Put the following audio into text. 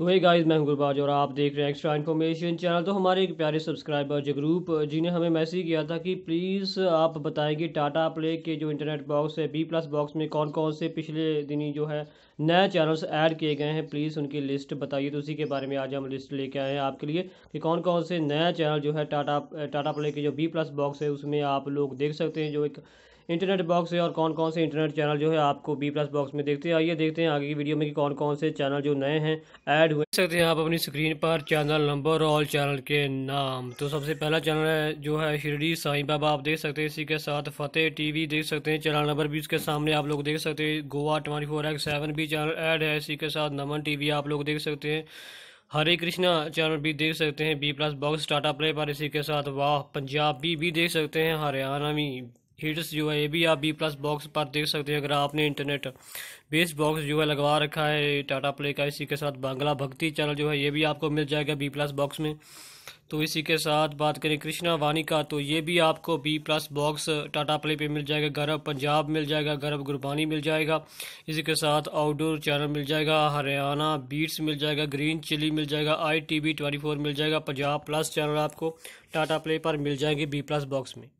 तो ये गाइस मैं गुरबाज और आप देख रहे हैं एक्स्ट्रा इन्फॉर्मेशन चैनल तो हमारे एक प्यारे सब्सक्राइबर जगरूप जी ने हमें मैसेज किया था कि प्लीज़ आप कि टाटा प्ले के जो इंटरनेट बॉक्स है बी प्लस बॉक्स में कौन कौन से पिछले दिन जो है नए चैनल्स ऐड किए गए हैं प्लीज़ उनकी लिस्ट बताइए तो उसी के बारे में आज हम लिस्ट लेके आए हैं आपके लिए कि कौन कौन से नया चैनल जो है टाटा टाटा प्ले के जो बी प्लस बॉक्स है उसमें आप लोग देख सकते हैं जो एक इंटरनेट बॉक्स है और कौन कौन से इंटरनेट चैनल जो है आपको बी प्लस बॉक्स में देखते आइए देखते हैं आगे की वीडियो में कि कौन कौन से चैनल जो नए हैं ऐड ऐड हुए सकते हैं आप अपनी स्क्रीन पर चैनल नंबर और चैनल के नाम तो सबसे पहला चैनल है जो है शिरडी साईं बाबा आप देख सकते हैं इसी के साथ फतेह टीवी देख सकते हैं चैनल नंबर भी इसके सामने आप लोग देख सकते हैं Goa twenty four X seven भी चैनल ऐड है इसी के साथ नमन टीवी आप लोग देख सकते हैं हरे कृष्णा चैनल भी देख सकते हैं B plus box Tata Play पर इसी के साथ वाह पंजाबी भी देख सकते हैं हरियाणवी हीटर्स जो है ये भी आप बी प्लस बॉक्स पर देख सकते हैं अगर आपने इंटरनेट बेस बॉक्स जो है लगवा रखा है टाटा प्ले का इसी के साथ बांग्ला भक्ति चैनल जो है ये भी आपको मिल जाएगा बी प्लस बॉक्स में तो इसी के साथ बात करें कृष्णा वानी का तो ये भी आपको B plus box Tata Play पे मिल जाएगा गर्भ पंजाब मिल जाएगा गर्भ गुरबानी मिल जाएगा इसी के साथ आउटडोर चैनल मिल जाएगा हरियाणा बीट्स मिल जाएगा ग्रीन चिली मिल जाएगा I T V twenty four मिल जाएगा पंजाब प्लस चैनल आपको टाटा प्ले पर मिल जाएंगे बी प्लस बॉक्स में